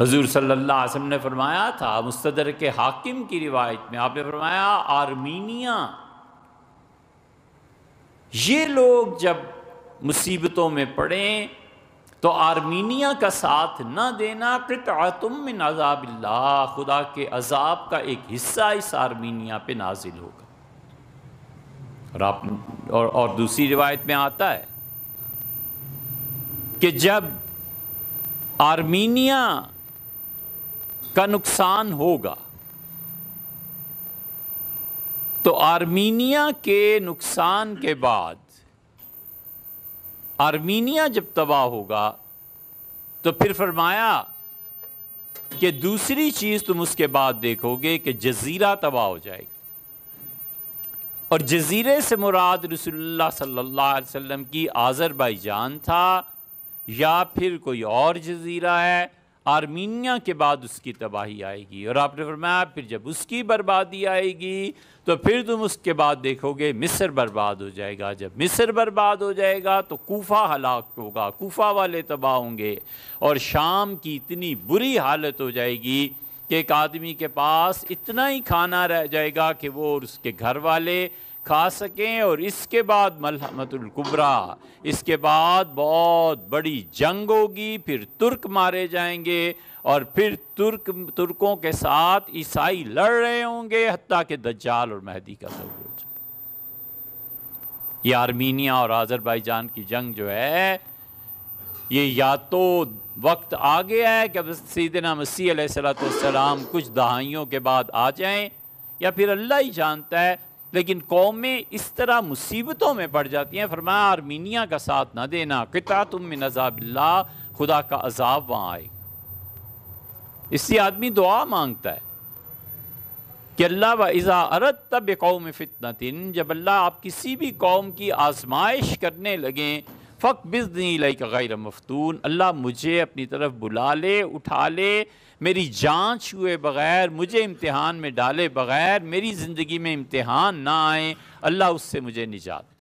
हजूर सल्ला ने फरमाया था मुस्तर के हाकिम की रिवायत में आपने फरमाया आर्मीनिया ये लोग जब मुसीबतों में पड़े तो आर्मीनिया का साथ न देना कृतम नजाबिल्ला खुदा के अजाब का एक हिस्सा इस आर्मीनिया पे नाजिल होगा और आप और, और दूसरी रिवायत में आता है कि जब आर्मीनिया का नुकसान होगा तो आर्मीनिया के नुकसान के बाद आर्मीनिया जब तबाह होगा तो फिर फरमाया कि दूसरी चीज़ तुम उसके बाद देखोगे कि जजीरा तबाह हो जाएगा और जजीरे से मुराद रसुल्ला सल्लल्लाहु अलैहि वसल्लम की आज़रबाईजान था या फिर कोई और जजीरा है आर्मीनिया के बाद उसकी तबाही आएगी और आपने फरमाया फिर जब उसकी बर्बादी आएगी तो फिर तुम उसके बाद देखोगे मिस्र बर्बाद हो जाएगा जब मिस्र बर्बाद हो जाएगा तो कोफा हलाक होगा कोफा वाले तबाह होंगे और शाम की इतनी बुरी हालत हो जाएगी कि एक आदमी के पास इतना ही खाना रह जाएगा कि वो और उसके घर वाले खा सकें और इसके बाद मलहमतुल्कुबरा इसके बाद बहुत बड़ी जंग होगी फिर तुर्क मारे जाएंगे और फिर तुर्क तुर्कों के साथ ईसाई लड़ रहे होंगे हती के दज्जाल और महदी का जरूर हो ये आर्मीनिया और आज़रबाईजान की जंग जो है ये या तो वक्त आ गया है कि अब सीदना मसीह सलाम कुछ दहाइयों के बाद आ जाएं या फिर अल्लाह ही जानता है लेकिन कौमें इस तरह मुसीबतों में पड़ जाती हैं फरमाया आर्मीनिया का साथ ना देना किता तुम में अजाबिल्ला खुदा का अजाब वहाँ आएगा इससे आदमी दुआ मांगता है कि अल्लाह व इज़ा अरत तब कौम तिन जब अल्लाह आप किसी भी कौम की आजमाइश करने लगें फ़क बिजनी लाइक गैर मफतून अल्लाह मुझे अपनी तरफ बुला ले उठा ले मेरी जांच हुए बग़ैर मुझे इम्तहान में डाले बग़ैर मेरी ज़िंदगी में इम्तहान ना आए अल्लाह उससे मुझे निजात